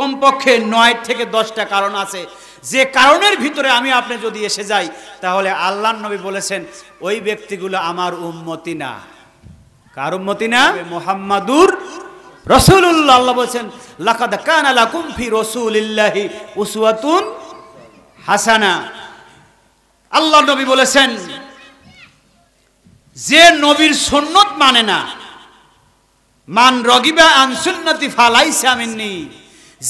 কমপক্ষে নয় থেকে দশটা কারণ আছে যে কারণের ভিতরে আমি আপনি যদি এসে যাই তাহলে আল্লাহ নবী বলেছেন ওই ব্যক্তিগুলো আমার উন্মতি না কার উম্মতি না মোহাম্মাদুর রসুল্লাহ আল্লাহ বলছেন লাকাদ কান আলা কুমফি রসুলিল্লাহি উসুয়াতুন হাসানা আল্লাহ নবী বলেছেন যে নবীর সন্ন্যত মানে না মান রগিবা আনসুন্নতি ফালাইসা মিন্নি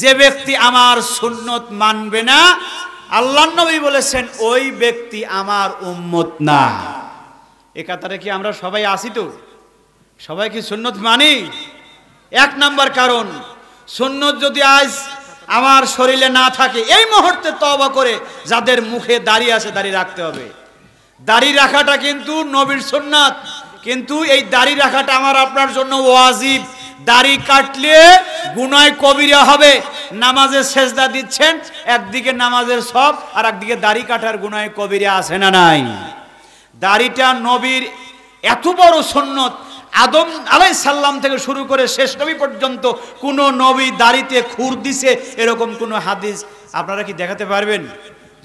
যে ব্যক্তি আমার সুন্নত মানবে না আল্লাহ নবী বলেছেন ওই ব্যক্তি আমার উম্মত না এ কাতারে কি আমরা সবাই আসি তো সবাই কি সুন্নত মানি এক নাম্বার কারণ সুন্নত যদি আজ আমার শরীরে না থাকে এই মুহূর্তে তবা করে যাদের মুখে দাঁড়িয়ে আছে দাঁড়িয়ে রাখতে হবে দাঁড়িয়ে রাখাটা কিন্তু নবীর সুন্নাত কিন্তু এই দাঁড়িয়ে রাখাটা আমার আপনার জন্য ওয়াজিব দাড়ি কাটলে গুনায় কবিরা হবে নামাজের সেজদা দিচ্ছেন একদিকে নামাজের সব আর একদিকে দাড়ি কাটার গুনায় কবিরা আসে না নাই দাড়িটা নবীর এত বড় সন্ন্যত আদম আলাই সাল্লাম থেকে শুরু করে শেষ নবী পর্যন্ত কোনো নবী দাড়িতে খুর দিছে এরকম কোনো হাদিস আপনারা কি দেখাতে পারবেন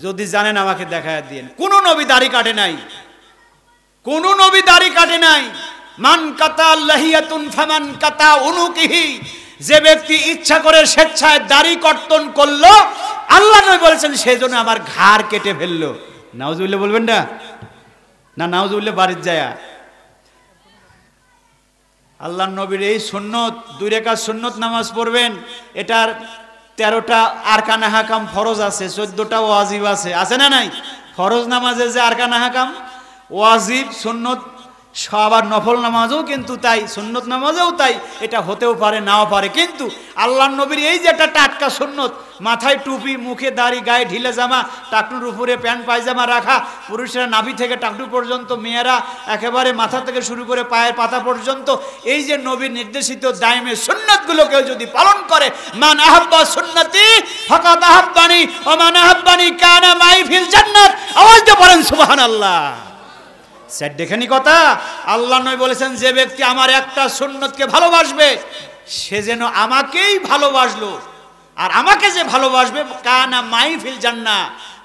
যদি জানেন আমাকে দেখা দিয়ে কোনো নবী দাড়ি কাটে নাই কোনো নবী দাড়ি কাটে নাই মান কাতা লাহিয়াতুন ফামান কাতা উনুকিহি যে ব্যক্তি ইচ্ছা করে স্বেচ্ছায় দাড়ি কর্তন করলো আল্লাহ নবী বলেছেন সেজন্য আমার ঘাড় কেটে ফেললো নাউজুবিল্লাহ বলবেন না না নাউজুবিল্লাহ বাড়ির যায়া আল্লাহ নবীর এই সুন্নত দুই রেখা সুন্নত নামাজ পড়বেন এটার তেরোটা আরকানা হাকাম ফরজ আছে চোদ্দটা ওয়াজিব আছে আছে না নাই ফরজ নামাজের যে আরকানা হাকাম ওয়াজিব সুন্নত সবার নফল নামাজও কিন্তু তাই সুন্নত নামাজেও তাই এটা হতেও পারে নাও পারে কিন্তু আল্লাহ নবীর এই যে একটা টাটকা সুন্নত মাথায় টুপি মুখে দাড়ি গায়ে ঢিলে জামা টাকটুর উপরে প্যান্ট পায়জামা রাখা পুরুষেরা নাভি থেকে টাকটু পর্যন্ত মেয়েরা একেবারে মাথা থেকে শুরু করে পায়ের পাতা পর্যন্ত এই যে নবীর নির্দেশিত দায়মে সুন্নতগুলো কেউ যদি পালন করে মান আহব্বা সুন্নতি ফকাত আহব্বানি ও মান আহব্বানি কানা মাই ফিল জান্নাত আওয়াজ দিয়ে পড়েন সুবহানাল্লাহ আল্লাহ স্যার দেখেনি কথা আল্লাহ নয় বলেছেন যে ব্যক্তি আমার একটা সুন্নতকে ভালোবাসবে সে যেন আমাকেই ভালোবাসলো আর আমাকে যে ভালোবাসবে কানা মাইফিল জান্না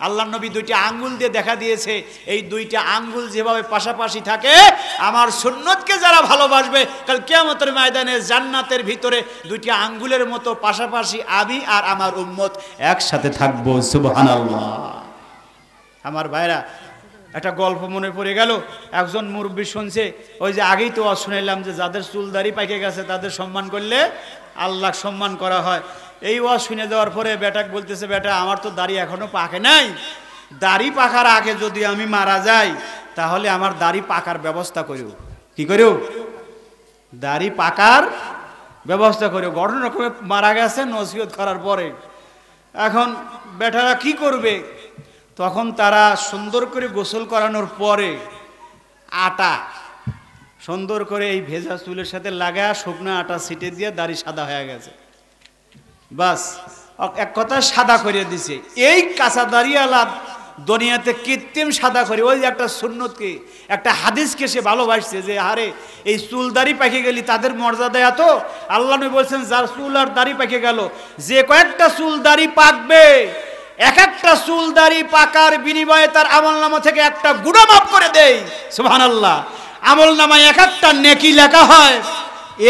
আল্লাহ নবী দুইটা আঙ্গুল দিয়ে দেখা দিয়েছে এই দুইটা আঙ্গুল যেভাবে পাশাপাশি থাকে আমার সুন্নতকে যারা ভালোবাসবে কাল কেয়ামতের ময়দানে জান্নাতের ভিতরে দুইটা আঙ্গুলের মতো পাশাপাশি আমি আর আমার উম্মত একসাথে থাকবো সুবহান আমার ভাইরা একটা গল্প মনে পড়ে গেল একজন মুরব্বী শুনছে ওই যে আগেই তো শুনেলাম যে যাদের চুল দাড়ি পাইকে গেছে তাদের সম্মান করলে আল্লাহ সম্মান করা হয় এই ও শুনে দেওয়ার পরে বেটাক বলতেছে বেটা আমার তো দাড়ি এখনও পাকে নাই দাড়ি পাকার আগে যদি আমি মারা যাই তাহলে আমার দাড়ি পাকার ব্যবস্থা করিও কি করিও দাড়ি পাকার ব্যবস্থা করিও গঠন রকমের মারা গেছে নসিহত করার পরে এখন বেটারা কি করবে তখন তারা সুন্দর করে গোসল করানোর পরে আটা সুন্দর করে এই ভেজা চুলের সাথে লাগা শুকনো আটা ছিটে দিয়ে দাড়ি সাদা হয়ে গেছে বাস এক কথা সাদা করে দিছে এই কাঁচা দাঁড়িয়ালা দুনিয়াতে কৃত্রিম সাদা করে ওই একটা সুন্নতকে একটা হাদিসকে সে ভালোবাসছে যে আরে এই চুল দাড়ি পাকে গেলি তাদের মর্যাদা এত আল্লাহ বলছেন যার চুল আর দাড়ি পাকে গেল যে কয়েকটা চুল দাড়ি পাকবে এক একটা চুল দাঁড়ি পাকার বিনিময়ে তার আমল নামা থেকে একটা গুড়ো মাপ করে দেয় সুহান আল্লাহ আমল নামায় এক একটা নেকি লেখা হয়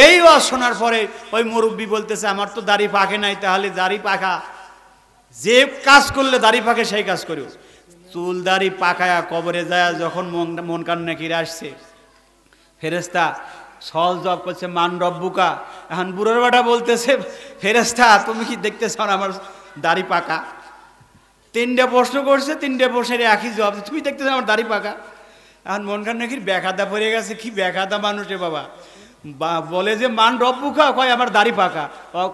এই শোনার পরে ওই মুরব্বী বলতেছে আমার তো দাড়ি পাকে নাই তাহলে দাড়ি পাকা যে কাজ করলে দাড়ি পাখে সেই কাজ করিও চুল দাড়ি পাকায়া কবরে যায় যখন মন কান নাকিরে আসছে ফেরেস্তা সল জব করছে মান রব্বুকা এখন বুড়োর বাটা বলতেছে ফেরেস্তা তুমি কি দেখতেছ আমার দাড়ি পাকা তিনটে প্রশ্ন করছে তিনটে প্রশ্নের একই জবাব তুমি দেখতে আমার দাড়ি পাকা এখন মন খান নাকি ব্যাখাতা পড়ে গেছে কি ব্যাখাতা মানুষে বাবা বা বলে যে মান রব্বুকা কয় আমার দাড়ি পাকা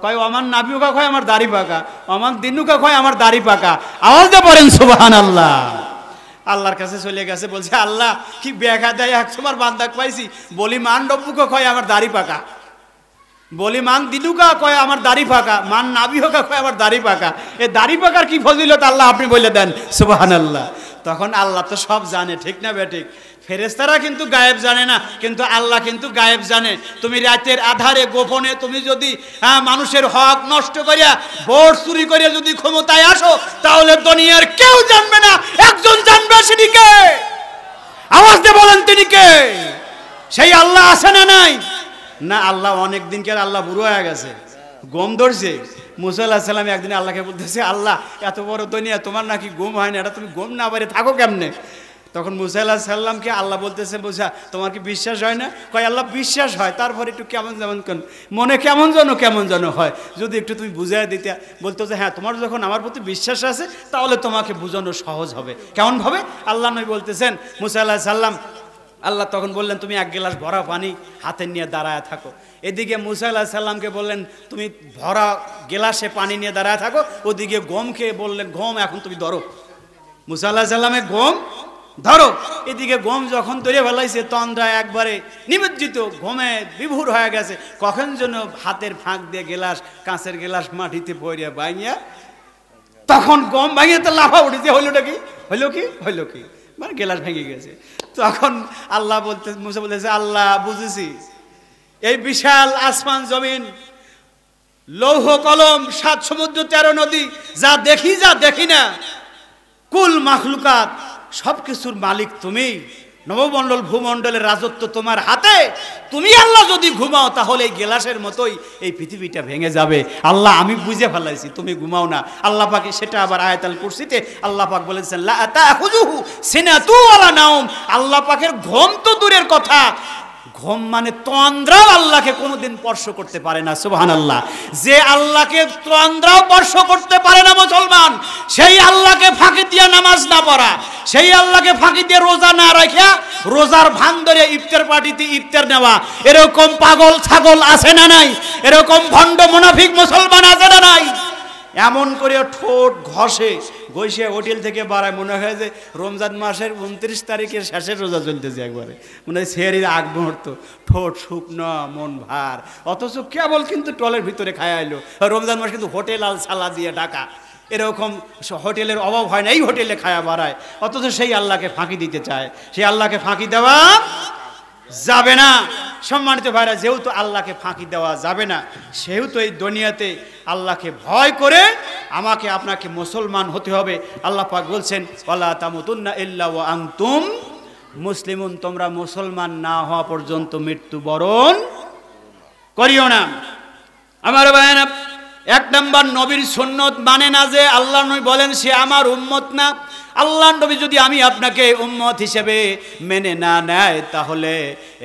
কয় অমান নাবিউকা কয় আমার দাড়ি পাকা অমান দিনুকা কয় আমার দাড়ি পাকা আওয়াজ দিয়ে পড়েন সুবাহান আল্লাহ আল্লাহর কাছে চলে গেছে বলছে আল্লাহ কি ব্যাখা দেয় এক তোমার বান্দাক পাইছি বলি মান রব্বুকা কয় আমার দাড়ি পাকা বলি মান দিলুকা কয় আমার দাড়ি ফাঁকা মান নাবি হোকা কয় আমার দাড়ি পাকা এ দাড়ি ফাঁকার কি ফজিলত আল্লাহ আপনি বলে দেন সুবাহান আল্লাহ তখন আল্লাহ তো সব জানে ঠিক না বেঠিক ফেরেস্তারা কিন্তু গায়েব জানে না কিন্তু আল্লাহ কিন্তু গায়েব জানে তুমি রাতের আধারে গোপনে তুমি যদি হ্যাঁ মানুষের হক নষ্ট করিয়া ভোট চুরি করিয়া যদি ক্ষমতায় আসো তাহলে দুনিয়ার কেউ জানবে না একজন জানবে সেটিকে আওয়াজ দিয়ে বলেন তিনি কে সেই আল্লাহ আছে না নাই না আল্লাহ অনেক দিনকে আল্লাহ বুড়ো হয়ে গেছে গম ধরছে মুসাল্লাহ সাল্লাম একদিন আল্লাহকে বলতেছে আল্লাহ এত বড় দুনিয়া তোমার নাকি গম হয় না এটা তুমি গম না পারে থাকো কেমনে তখন মুসাইল্লাহ সাল্লামকে আল্লাহ বলতেছে বুঝা তোমার কি বিশ্বাস হয় না কয় আল্লাহ বিশ্বাস হয় তারপরে একটু কেমন যেমন কেন মনে কেমন যেন কেমন যেন হয় যদি একটু তুমি বুঝাই দিতে বলতো যে হ্যাঁ তোমার যখন আমার প্রতি বিশ্বাস আছে তাহলে তোমাকে বোঝানো সহজ হবে কেমনভাবে আল্লাহ নবী বলতেছেন মুসাইল্লাহ সাল্লাম আল্লাহ তখন বললেন তুমি এক গ্লাস ভরা পানি হাতে নিয়ে দাঁড়ায় থাকো এদিকে মুসা আল্লাহ সাল্লামকে বললেন তুমি ভরা গেলাসে পানি নিয়ে দাঁড়ায় থাকো ওদিকে গম খেয়ে বললেন গম এখন তুমি ধরো মুসা আল্লাহ সাল্লামে গম ধরো এদিকে গম যখন তৈরি ফেলাইছে তন্দ্রা একবারে নিমজ্জিত গমে বিভুর হয়ে গেছে কখন যেন হাতের ফাঁক দিয়ে গেলাস কাঁচের গেলাস মাটিতে পড়িয়া বাইয়া তখন গম ভাঙিয়ে তো লাফা উঠেছে হইলোটা কি হইলো কি হইলো কি মানে গেলাস ভেঙে গেছে তখন আল্লাহ বলতে মুসা বলতেছে আল্লাহ বুঝেছি এই বিশাল আসমান জমিন লৌহ কলম সাত সমুদ্র তেরো নদী যা দেখি যা দেখি না কুল মাখলুকাত সব কিছুর মালিক তুমি নবমণ্ডল ভূমণ্ডলের রাজত্ব তোমার হাতে তুমি আল্লাহ যদি ঘুমাও তাহলে এই গেলাসের মতোই এই পৃথিবীটা ভেঙে যাবে আল্লাহ আমি বুঝে ফেলাইছি তুমি ঘুমাও না আল্লাহ পাকে সেটা আবার আয়াতাল কুরসিতে আল্লাহ পাক বলেছেন লা আল্লাহ পাকের ঘুম তো দূরের কথা ঘুম মানে তন্দ্রাও আল্লাহকে কোনোদিন স্পর্শ করতে পারে না সুবহান আল্লাহ যে আল্লাহকে তন্দ্রাও স্পর্শ করতে পারে না মুসলমান সেই আল্লাহকে ফাঁকি দিয়ে নামাজ না পড়া সেই আল্লাহকে ফাঁকি দিয়ে রোজা না রাখা রোজার ভান ধরে ইফতার পার্টিতে ইফতার নেওয়া এরকম পাগল ছাগল আছে না নাই এরকম ভণ্ড মুনাফিক মুসলমান আছে না নাই এমন করে ঠোঁট ঘষে ঘষে হোটেল থেকে বাড়ায় মনে হয় যে রমজান মাসের উনত্রিশ তারিখের শেষে রোজা চলতেছে একবারে মনে হয় সেরি আগ মুহূর্ত ঠোঁট শুকনো মন ভার অথচ কেবল কিন্তু টলের ভিতরে খায়া এলো রমজান মাস কিন্তু হোটেল আল সালা দিয়ে ডাকা এরকম হোটেলের অভাব হয় না এই হোটেলে খায়া বাড়ায় অথচ সেই আল্লাহকে ফাঁকি দিতে চায় সেই আল্লাহকে ফাঁকি দেওয়া যাবে না সম্মানিত ভাইরা যেহেতু আল্লাহকে ফাঁকি দেওয়া যাবে না সেহেতু এই দুনিয়াতে আল্লাহকে ভয় করে আমাকে আপনাকে মুসলমান হতে হবে আল্লাহ পাক বলছেন আল্লাহ তামুতুন্না ইল্লা ওয়া আংতুম মুসলিমুন তোমরা মুসলমান না হওয়া পর্যন্ত মৃত্যুবরণ করিও না আমার ভাইয়েরা এক নম্বর নবীর সন্ন্যত মানে না যে আল্লাহ নবী বলেন সে আমার উম্মত না আল্লাহ নবী যদি আমি আপনাকে উম্মত হিসেবে মেনে না নেয় তাহলে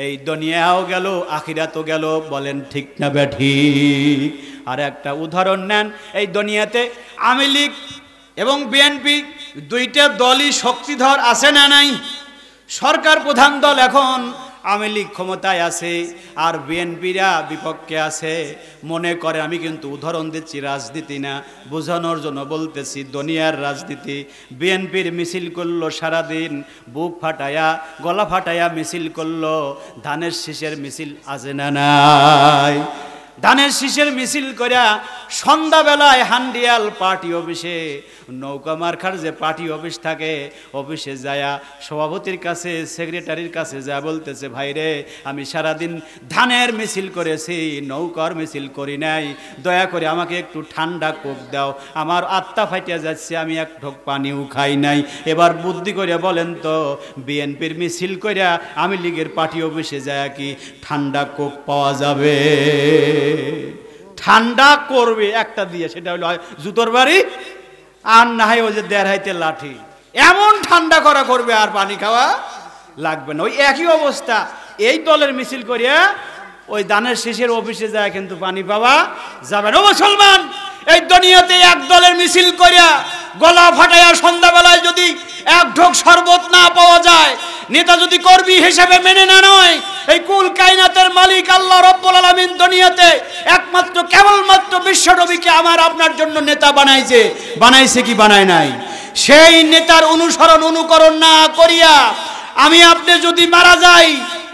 এই দুনিয়াও গেল আখিরাতও গেল বলেন ঠিক না ব্যাঠি আর একটা উদাহরণ নেন এই দুনিয়াতে আওয়ামী লীগ এবং বিএনপি দুইটা দলই শক্তিধর আছে না নাই সরকার প্রধান দল এখন আওয়ামী লীগ ক্ষমতায় আছে আর বিএনপিরা বিপক্ষে আছে মনে করে আমি কিন্তু উদাহরণ দিচ্ছি রাজনীতি না বোঝানোর জন্য বলতেছি দুনিয়ার রাজনীতি বিএনপির মিছিল করলো সারাদিন বুক ফাটায়া গলা ফাটায়া মিছিল করলো ধানের শীষের মিছিল আছে না নাই ধানের শীষের মিছিল করিয়া সন্ধ্যাবেলায় হান্ডিয়াল পার্টি অফিসে নৌকা মার্খার যে পার্টি অফিস থাকে অফিসে যায়া সভাপতির কাছে সেক্রেটারির কাছে যা বলতেছে ভাইরে আমি সারাদিন ধানের মিছিল করেছি নৌকার মিছিল করি নাই দয়া করে আমাকে একটু ঠান্ডা কোক দাও আমার আত্মা ফাইটিয়া যাচ্ছে আমি এক ঢোক পানিও খাই নাই এবার বুদ্ধি করে বলেন তো বিএনপির মিছিল করিয়া আমি লীগের পার্টি অফিসে যায় কি ঠান্ডা কোক পাওয়া যাবে ঠান্ডা করবে একটা দিয়ে সেটা হলো জুতোর বাড়ি আর না হয় ওই যে দেড় হাইতে লাঠি এমন ঠান্ডা করা করবে আর পানি খাওয়া লাগবে না ওই একই অবস্থা এই দলের মিছিল করিয়া ওই দানের শেষের অফিসে যায় কিন্তু পানি পাওয়া যাবে না মুসলমান এই দুনিয়াতে এক দলের মিছিল করিয়া গলা ফাটাইয়া সন্ধ্যাবেলায় যদি এক ঢোক শরবত না পাওয়া যায় নেতা যদি কর্মী হিসেবে মেনে না নয় এই কুল কায়নাতের মালিক আল্লাহ রব্বুল আলামিন দুনিয়াতে একমাত্র কেবলমাত্র বিশ্বনবীকে আমার আপনার জন্য নেতা বানাইছে বানাইছে কি বানায় নাই সেই নেতার অনুসরণ অনুকরণ না করিয়া আমি আপনি যদি মারা যাই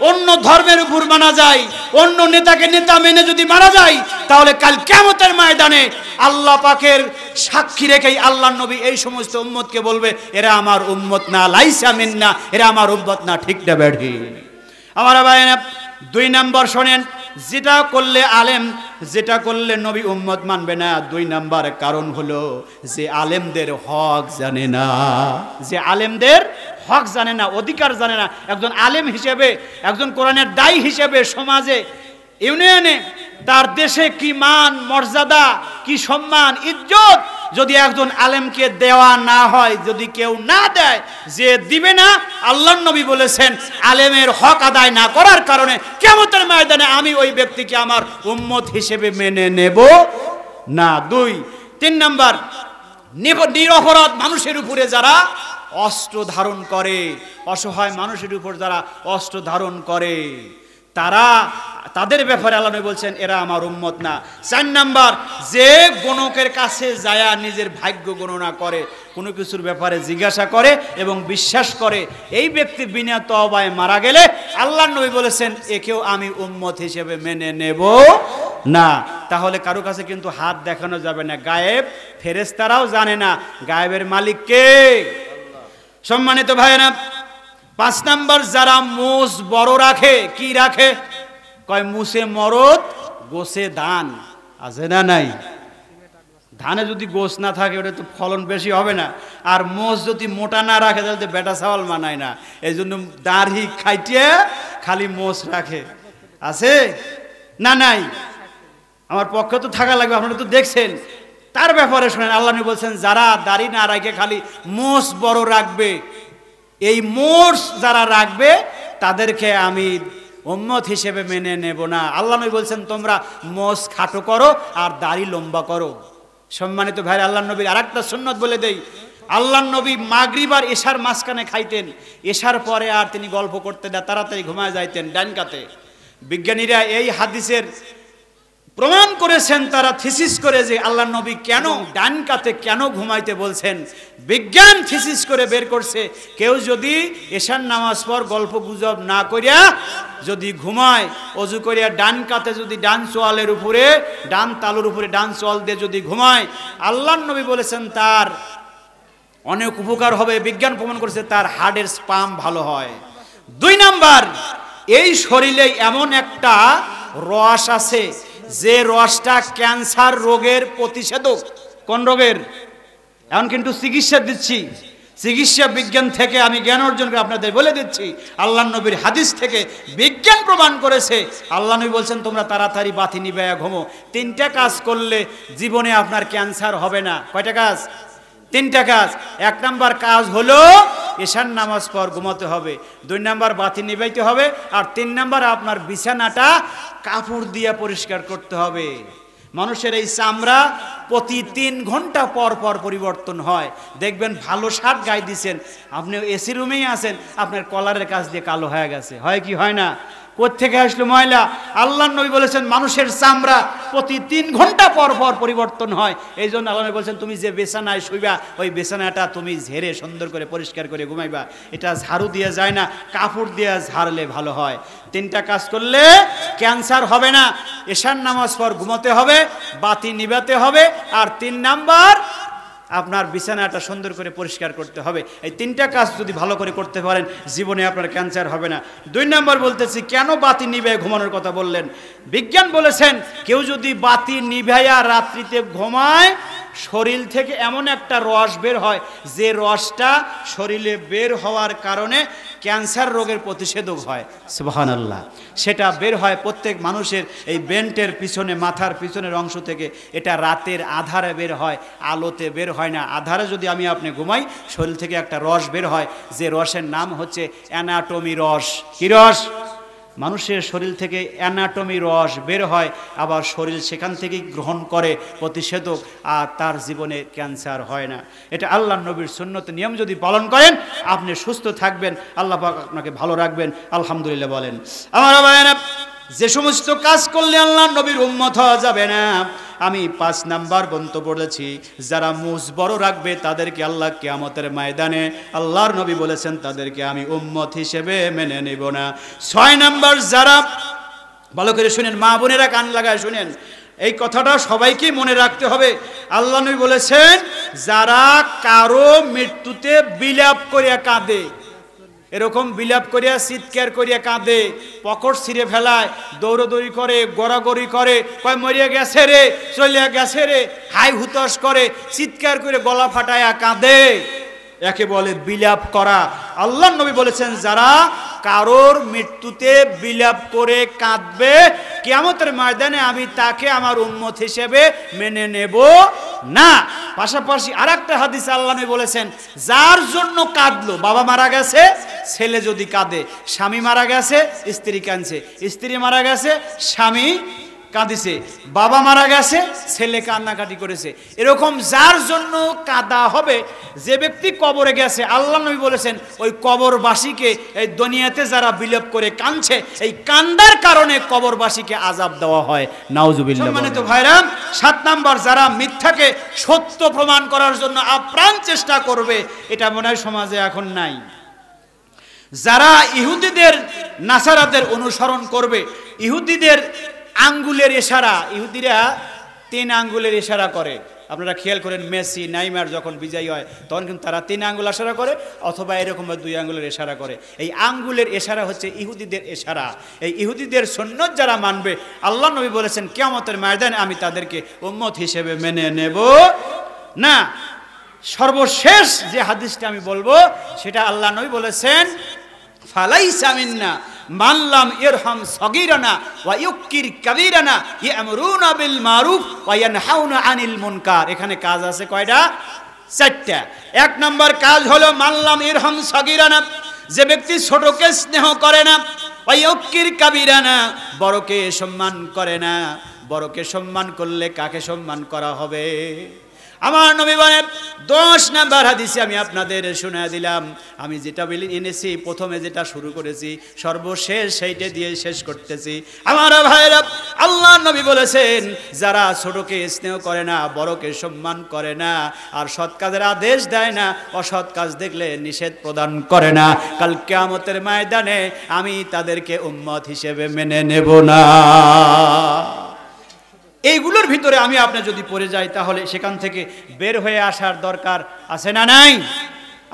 অন্য ধর্মের উপর মারা যাই অন্য নেতাকে নেতা মেনে যদি মারা যাই তাহলে কাল কেমতের ময়দানে আল্লাহ পাকের সাক্ষী রেখেই আল্লাহ নবী এই সমস্ত উম্মতকে বলবে এরা আমার উম্মত না লাইসা না এরা আমার উম্মত না ঠিক না ব্যাঠি আমার ভাই দুই নম্বর শোনেন যেটা করলে আলেম যেটা করলে নবী উম্মত মানবে না দুই নাম্বার কারণ হলো যে আলেমদের হক জানে না যে আলেমদের হক জানে না অধিকার জানে না একজন আলেম হিসেবে একজন কোরআনের দায়ী হিসেবে সমাজে ইউনিয়নে তার দেশে কি মান মর্যাদা কি সম্মান ইজ্জত যদি একজন আলেমকে দেওয়া না হয় যদি কেউ না দেয় যে দিবে না আল্লাহ নবী বলেছেন আলেমের হক আদায় না করার কারণে কেমতের ময়দানে আমি ওই ব্যক্তিকে আমার উম্মত হিসেবে মেনে নেব না দুই তিন নাম্বার নিরপরাধ মানুষের উপরে যারা অস্ত্র ধারণ করে অসহায় মানুষের উপর যারা অস্ত্র ধারণ করে তারা তাদের ব্যাপারে আল্লাহ বলছেন এরা আমার উম্মত না চার নাম্বার যে গণকের কাছে যায়া নিজের ভাগ্য গণনা করে কোনো কিছুর ব্যাপারে জিজ্ঞাসা করে এবং বিশ্বাস করে এই ব্যক্তি বিনা তবায় মারা গেলে আল্লাহ নবী বলেছেন একেও আমি উম্মত হিসেবে মেনে নেব না তাহলে কারো কাছে কিন্তু হাত দেখানো যাবে না গায়েব ফেরেস্তারাও জানে না গায়েবের মালিক কে সম্মানিত না পাঁচ নাম্বার যারা মোষ বড় রাখে কি রাখে কয় মুসে মরদ গোসে ধান আছে না নাই ধানে যদি গোস না থাকে ওটা তো ফলন বেশি হবে না আর মোষ যদি মোটা না রাখে তাহলে তো বেটা চাওয়াল মানায় না এই জন্য দাঁড়ি খাইটে খালি মোষ রাখে আছে না নাই আমার পক্ষে তো থাকা লাগবে আপনারা তো দেখছেন তার ব্যাপারে শোনেন আল্লাহ বলছেন যারা দাড়ি না রাখে খালি মোষ বড় রাখবে এই মোষ যারা রাখবে তাদেরকে আমি অম্মত হিসেবে মেনে নেব না আল্লাহ নবী বলছেন তোমরা মোষ খাটো করো আর দাড়ি লম্বা করো সম্মানিত ভাই আল্লাহ নবীর আর একটা সুন্নত বলে দেই আল্লাহ নবী মাগরিব আর এশার মাঝখানে খাইতেন এশার পরে আর তিনি গল্প করতেন না তাড়াতাড়ি ঘুমায় যাইতেন ডানকাতে বিজ্ঞানীরা এই হাদিসের প্রমাণ করেছেন তারা থিসিস করে যে আল্লাহ নবী কেন ডান কাতে কেন ঘুমাইতে বলছেন বিজ্ঞান থিসিস করে বের করছে কেউ যদি এশান নামাজ পর গল্প গুজব না করিয়া যদি ঘুমায় অজু করিয়া ডান কাতে যদি ডান চোয়ালের উপরে ডান তালুর উপরে ডান চোয়াল দিয়ে যদি ঘুমায় আল্লাহ নবী বলেছেন তার অনেক উপকার হবে বিজ্ঞান প্রমাণ করেছে তার হার্টের স্পাম ভালো হয় দুই নাম্বার এই শরীরে এমন একটা রস আছে যে রসটা ক্যান্সার রোগের প্রতিষেধক কোন রোগের এখন কিন্তু চিকিৎসা দিচ্ছি চিকিৎসা বিজ্ঞান থেকে আমি জ্ঞান অর্জন করে আপনাদের বলে দিচ্ছি আল্লাহ নবীর হাদিস থেকে বিজ্ঞান প্রমাণ করেছে আল্লাহ নবী বলছেন তোমরা তাড়াতাড়ি বাতি নিবে ঘুমো তিনটা কাজ করলে জীবনে আপনার ক্যান্সার হবে না কয়টা কাজ তিনটা কাজ এক নাম্বার কাজ হলো এশার নামাজ পর ঘুমাতে হবে দুই নাম্বার বাতি নিবাইতে হবে আর তিন নাম্বার আপনার বিছানাটা কাপড় দিয়ে পরিষ্কার করতে হবে মানুষের এই চামড়া প্রতি তিন ঘন্টা পর পর পরিবর্তন হয় দেখবেন ভালো শার্ট গায়ে দিচ্ছেন আপনি এসি রুমেই আছেন আপনার কলারের কাছ দিয়ে কালো হয়ে গেছে হয় কি হয় না থেকে আসলো ময়লা আল্লাহ নবী বলেছেন মানুষের চামড়া প্রতি তিন ঘন্টা পর পর পরিবর্তন হয় এই জন্য আল্লাহ নবী বলেছেন তুমি যে বেছানায় শুইবা ওই বেছানাটা তুমি ঝেড়ে সুন্দর করে পরিষ্কার করে ঘুমাইবা এটা ঝাড়ু দিয়ে যায় না কাপড় দিয়ে ঝাড়লে ভালো হয় তিনটা কাজ করলে ক্যান্সার হবে না এশার নামাজ পর ঘুমাতে হবে বাতি নিবাতে হবে আর তিন নাম্বার আপনার বিছানাটা সুন্দর করে পরিষ্কার করতে হবে এই তিনটা কাজ যদি ভালো করে করতে পারেন জীবনে আপনার ক্যান্সার হবে না দুই নম্বর বলতেছি কেন বাতি নিবে ঘুমানোর কথা বললেন বিজ্ঞান বলেছেন কেউ যদি বাতি নিভাইয়া রাত্রিতে ঘুমায় শরীর থেকে এমন একটা রস বের হয় যে রসটা শরীরে বের হওয়ার কারণে ক্যান্সার রোগের প্রতিষেধক হয় সুবাহান আল্লাহ সেটা বের হয় প্রত্যেক মানুষের এই বেন্টের পিছনে মাথার পিছনের অংশ থেকে এটা রাতের আধারে বের হয় আলোতে বের হয় না আধারে যদি আমি আপনি ঘুমাই শরীর থেকে একটা রস বের হয় যে রসের নাম হচ্ছে অ্যানাটমি রস কী রস মানুষের শরীর থেকে অ্যানাটমি রস বের হয় আবার শরীর সেখান থেকেই গ্রহণ করে প্রতিষেধক আর তার জীবনে ক্যান্সার হয় না এটা আল্লাহ নবীর সুন্নত নিয়ম যদি পালন করেন আপনি সুস্থ থাকবেন আল্লাহ আপনাকে ভালো রাখবেন আলহামদুলিল্লাহ বলেন আমার যে সমস্ত কাজ করলে আল্লাহ নবীর উন্মত হওয়া যাবে না আমি পাঁচ নাম্বার বন্ধু বলেছি যারা মুজ বড় রাখবে তাদেরকে আল্লাহ কেয়ামতের ময়দানে আল্লাহর নবী বলেছেন তাদেরকে আমি উম্মত হিসেবে মেনে নেব না ছয় নাম্বার যারা ভালো করে শুনেন মা বোনেরা কান লাগায় শুনেন এই কথাটা সবাইকে মনে রাখতে হবে আল্লাহ নবী বলেছেন যারা কারো মৃত্যুতে বিলাপ করিয়া কাঁদে এরকম বিলাপ করিয়া চিৎকার করিয়া কাঁদে পকট ছিঁড়ে ফেলায় দৌড়দৌড়ি করে গড়াগড়ি করে কয় মরিয়া গেছে রে চলিয়া গেছে রে হাই হুতস করে চিৎকার করে গলা ফাটায়া কাঁদে একে বলে বিলাপ করা আল্লাহ নবী বলেছেন যারা কারোর মৃত্যুতে বিলাপ করে কাঁদবে কেমতের ময়দানে আমি তাকে আমার উন্মত হিসেবে মেনে নেব না পাশাপাশি আর একটা হাদিস আল্লাহ বলেছেন যার জন্য কাঁদলো বাবা মারা গেছে ছেলে যদি কাঁদে স্বামী মারা গেছে স্ত্রী কাঁদছে স্ত্রী মারা গেছে স্বামী কাঁদিছে বাবা মারা গেছে ছেলে কান্নাকাটি করেছে এরকম যার জন্য কাদা হবে যে ব্যক্তি কবরে গেছে আল্লাহ নবী বলেছেন ওই কবরবাসীকে এই দুনিয়াতে যারা বিলোপ করে কাঁদছে এই কান্দার কারণে কবরবাসীকে আজাব দেওয়া হয় নাউজুবিল্লাহ তো ভাইরাম সাত নাম্বার যারা মিথ্যাকে সত্য প্রমাণ করার জন্য আপ্রাণ চেষ্টা করবে এটা মনে হয় সমাজে এখন নাই যারা ইহুদিদের নাসারাদের অনুসরণ করবে ইহুদিদের আঙ্গুলের ইশারা ইহুদিরা তিন আঙ্গুলের ইশারা করে আপনারা খেয়াল করেন মেসি নাইমার যখন বিজয়ী হয় তখন কিন্তু তারা তিন আঙ্গুল এশারা করে অথবা এরকমভাবে দুই আঙ্গুলের ইশারা করে এই আঙ্গুলের এশারা হচ্ছে ইহুদিদের এশারা এই ইহুদিদের সন্ন্যত যারা মানবে আল্লাহ নবী বলেছেন কেমতের ময়দানে আমি তাদেরকে উম্মত হিসেবে মেনে নেব না সর্বশেষ যে হাদিসটা আমি বলবো সেটা আল্লাহ নবী বলেছেন ফালাই সামিন্না মানলাম ইরহাম সগিরানা ওয়া ইউকির কাবিরানা ইয়ামরুনা বিল মারুফ ওয়া ইয়ানহাউনা আনিল মুনকার এখানে কাজ আছে কয়টা চারটা এক নম্বর কাজ হলো মানলাম ইরহাম সগিরানা যে ব্যক্তি ছোটকে স্নেহ করে না ওয়া ইউক্কির কাবিরানা বড়কে সম্মান করে না বড়কে সম্মান করলে কাকে সম্মান করা হবে আমার নবী বলেন দশ নাম্বার হাদিসে আমি আপনাদের শুনে দিলাম আমি যেটা এনেছি প্রথমে যেটা শুরু করেছি সর্বশেষ সেইটা দিয়ে শেষ করতেছি আমার ভাইরা আল্লাহ নবী বলেছেন যারা ছোটকে স্নেহ করে না বড়কে সম্মান করে না আর সৎ কাজের আদেশ দেয় না অসৎ কাজ দেখলে নিষেধ প্রদান করে না কাল কেয়ামতের ময়দানে আমি তাদেরকে উম্মত হিসেবে মেনে নেব না এইগুলোর ভিতরে আমি আপনি যদি পড়ে যাই তাহলে সেখান থেকে বের হয়ে আসার দরকার আছে না নাই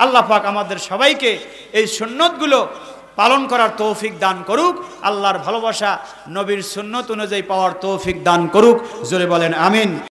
আল্লাহ পাক আমাদের সবাইকে এই সুন্নতগুলো পালন করার তৌফিক দান করুক আল্লাহর ভালোবাসা নবীর সুন্নত অনুযায়ী পাওয়ার তৌফিক দান করুক জোরে বলেন আমিন